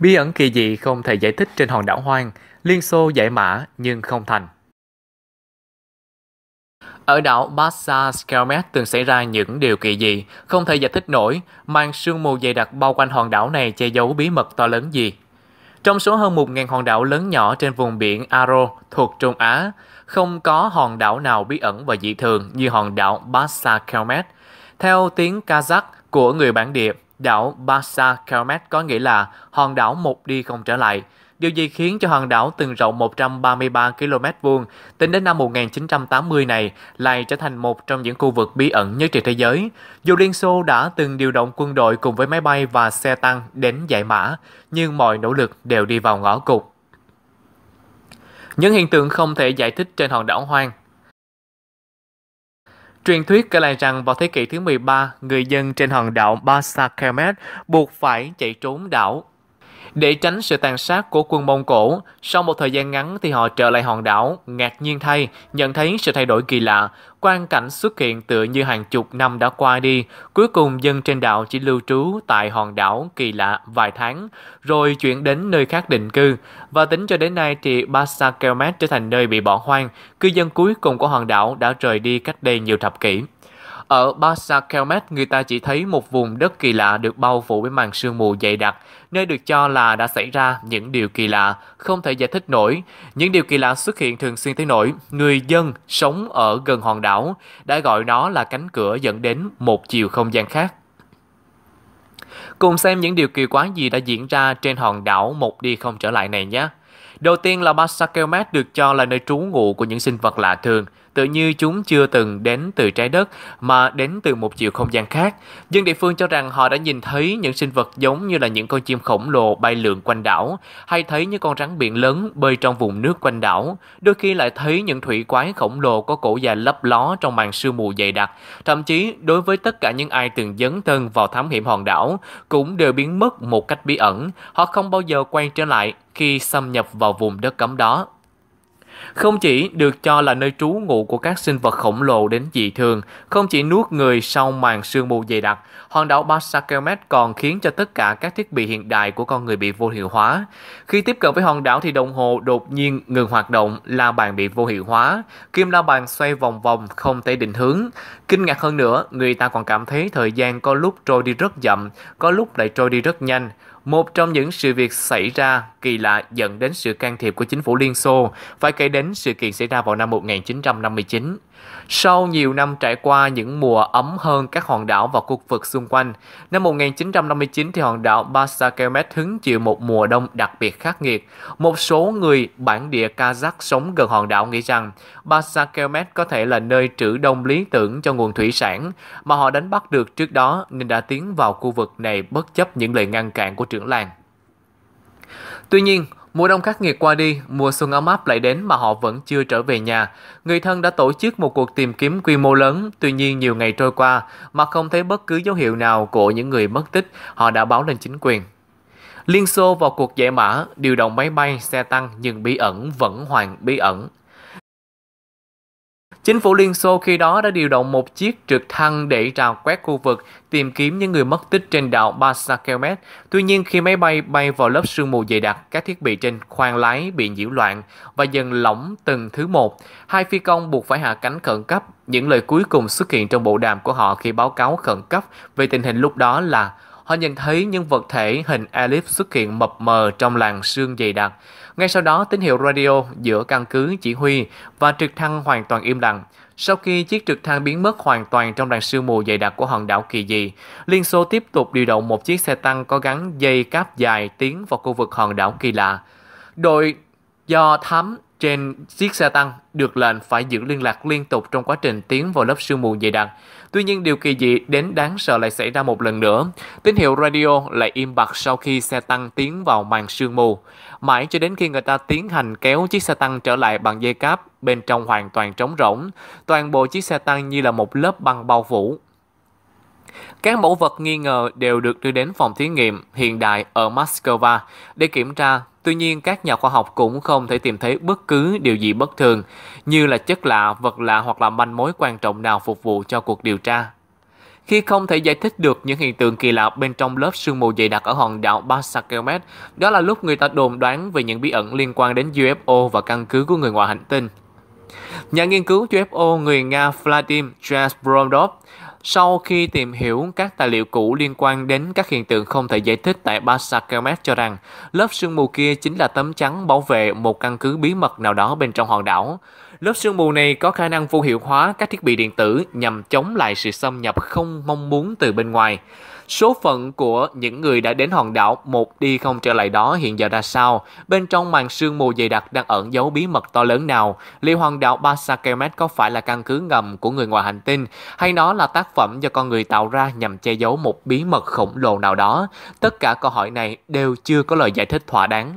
Bí ẩn kỳ dị không thể giải thích trên hòn đảo hoang, Liên Xô giải mã nhưng không thành. Ở đảo Bassa Skelmet từng xảy ra những điều kỳ dị, không thể giải thích nổi, mang sương mù dày đặc bao quanh hòn đảo này che giấu bí mật to lớn gì. Trong số hơn 1.000 hòn đảo lớn nhỏ trên vùng biển Aro thuộc Trung Á, không có hòn đảo nào bí ẩn và dị thường như hòn đảo Bassa Skelmet. Theo tiếng Kazakh của người bản địa, Đảo Basa Kermet có nghĩa là hòn đảo một đi không trở lại. Điều gì khiến cho hòn đảo từng rộng 133 km vuông tính đến năm 1980 này lại trở thành một trong những khu vực bí ẩn nhất trên thế giới. Dù Liên Xô đã từng điều động quân đội cùng với máy bay và xe tăng đến giải mã, nhưng mọi nỗ lực đều đi vào ngõ cụt. Những hiện tượng không thể giải thích trên hòn đảo hoang Truyền thuyết kể lại rằng vào thế kỷ thứ 13, người dân trên hòn đảo Basa buộc phải chạy trốn đảo để tránh sự tàn sát của quân Mông Cổ, sau một thời gian ngắn thì họ trở lại hòn đảo, ngạc nhiên thay, nhận thấy sự thay đổi kỳ lạ, quan cảnh xuất hiện tựa như hàng chục năm đã qua đi, cuối cùng dân trên đảo chỉ lưu trú tại hòn đảo kỳ lạ vài tháng, rồi chuyển đến nơi khác định cư, và tính cho đến nay thì Basa Kelmet trở thành nơi bị bỏ hoang, cư dân cuối cùng của hòn đảo đã rời đi cách đây nhiều thập kỷ. Ở Basa Kelmet, người ta chỉ thấy một vùng đất kỳ lạ được bao phủ bởi màn sương mù dày đặc, nơi được cho là đã xảy ra những điều kỳ lạ, không thể giải thích nổi. Những điều kỳ lạ xuất hiện thường xuyên tới nổi, người dân sống ở gần hòn đảo đã gọi nó là cánh cửa dẫn đến một chiều không gian khác. Cùng xem những điều kỳ quái gì đã diễn ra trên hòn đảo một đi không trở lại này nhé. Đầu tiên là Basakelmet được cho là nơi trú ngụ của những sinh vật lạ thường, tự như chúng chưa từng đến từ trái đất mà đến từ một chiều không gian khác. Dân địa phương cho rằng họ đã nhìn thấy những sinh vật giống như là những con chim khổng lồ bay lượn quanh đảo, hay thấy những con rắn biển lớn bơi trong vùng nước quanh đảo, đôi khi lại thấy những thủy quái khổng lồ có cổ dài lấp ló trong màn sương mù dày đặc. Thậm chí, đối với tất cả những ai từng dấn thân vào thám hiểm hòn đảo, cũng đều biến mất một cách bí ẩn. Họ không bao giờ quay trở lại khi xâm nhập vào vùng đất cấm đó. Không chỉ được cho là nơi trú ngụ của các sinh vật khổng lồ đến dị thường, không chỉ nuốt người sau màn sương mù dày đặc, hòn đảo Basakelmet còn khiến cho tất cả các thiết bị hiện đại của con người bị vô hiệu hóa. Khi tiếp cận với hòn đảo thì đồng hồ đột nhiên ngừng hoạt động, la bàn bị vô hiệu hóa, kim la bàn xoay vòng vòng không thể định hướng. Kinh ngạc hơn nữa, người ta còn cảm thấy thời gian có lúc trôi đi rất chậm, có lúc lại trôi đi rất nhanh. Một trong những sự việc xảy ra kỳ lạ dẫn đến sự can thiệp của chính phủ Liên Xô phải kể đến sự kiện xảy ra vào năm 1959 sau nhiều năm trải qua những mùa ấm hơn các hòn đảo và khu vực xung quanh, năm 1959 thì hòn đảo Basakelmet hứng chịu một mùa đông đặc biệt khắc nghiệt. Một số người bản địa Kazakh sống gần hòn đảo nghĩ rằng Basakelmet có thể là nơi trữ đông lý tưởng cho nguồn thủy sản mà họ đánh bắt được trước đó nên đã tiến vào khu vực này bất chấp những lời ngăn cản của trưởng làng. Tuy nhiên, Mùa đông khắc nghiệt qua đi, mùa xuân ấm áp lại đến mà họ vẫn chưa trở về nhà. Người thân đã tổ chức một cuộc tìm kiếm quy mô lớn, tuy nhiên nhiều ngày trôi qua mà không thấy bất cứ dấu hiệu nào của những người mất tích, họ đã báo lên chính quyền. Liên Xô vào cuộc giải mã, điều động máy bay, xe tăng nhưng bí ẩn vẫn hoàn bí ẩn. Chính phủ Liên Xô khi đó đã điều động một chiếc trực thăng để rào quét khu vực, tìm kiếm những người mất tích trên đảo Basakelmet. Tuy nhiên, khi máy bay bay vào lớp sương mù dày đặc, các thiết bị trên khoang lái bị nhiễu loạn và dần lỏng từng thứ một. Hai phi công buộc phải hạ cánh khẩn cấp. Những lời cuối cùng xuất hiện trong bộ đàm của họ khi báo cáo khẩn cấp về tình hình lúc đó là họ nhìn thấy những vật thể hình elip xuất hiện mập mờ trong làn sương dày đặc. Ngay sau đó, tín hiệu radio giữa căn cứ chỉ huy và trực thăng hoàn toàn im lặng. Sau khi chiếc trực thăng biến mất hoàn toàn trong làn sương mù dày đặc của hòn đảo kỳ dị, Liên Xô tiếp tục điều động một chiếc xe tăng có gắn dây cáp dài tiến vào khu vực hòn đảo kỳ lạ. Đội do thám trên chiếc xe tăng được lệnh phải giữ liên lạc liên tục trong quá trình tiến vào lớp sương mù dày đặc. Tuy nhiên điều kỳ dị đến đáng sợ lại xảy ra một lần nữa. Tín hiệu radio lại im bặt sau khi xe tăng tiến vào màn sương mù. Mãi cho đến khi người ta tiến hành kéo chiếc xe tăng trở lại bằng dây cáp, bên trong hoàn toàn trống rỗng, toàn bộ chiếc xe tăng như là một lớp băng bao phủ. Các mẫu vật nghi ngờ đều được đưa đến phòng thí nghiệm hiện đại ở Moscow để kiểm tra Tuy nhiên, các nhà khoa học cũng không thể tìm thấy bất cứ điều gì bất thường, như là chất lạ, vật lạ hoặc là manh mối quan trọng nào phục vụ cho cuộc điều tra. Khi không thể giải thích được những hiện tượng kỳ lạ bên trong lớp sương mù dày đặc ở hòn đảo Basakelmet, đó là lúc người ta đồn đoán về những bí ẩn liên quan đến UFO và căn cứ của người ngoài hành tinh. Nhà nghiên cứu UFO người Nga Vladim Jasbromdov sau khi tìm hiểu các tài liệu cũ liên quan đến các hiện tượng không thể giải thích tại Basakamet cho rằng lớp sương mù kia chính là tấm chắn bảo vệ một căn cứ bí mật nào đó bên trong hòn đảo. Lớp sương mù này có khả năng vô hiệu hóa các thiết bị điện tử nhằm chống lại sự xâm nhập không mong muốn từ bên ngoài. Số phận của những người đã đến hòn đảo một đi không trở lại đó hiện giờ ra sao? Bên trong màn sương mù dày đặc đang ẩn giấu bí mật to lớn nào? Liệu hòn đảo Basakemet có phải là căn cứ ngầm của người ngoài hành tinh hay nó là tác phẩm do con người tạo ra nhằm che giấu một bí mật khổng lồ nào đó? Tất cả câu hỏi này đều chưa có lời giải thích thỏa đáng.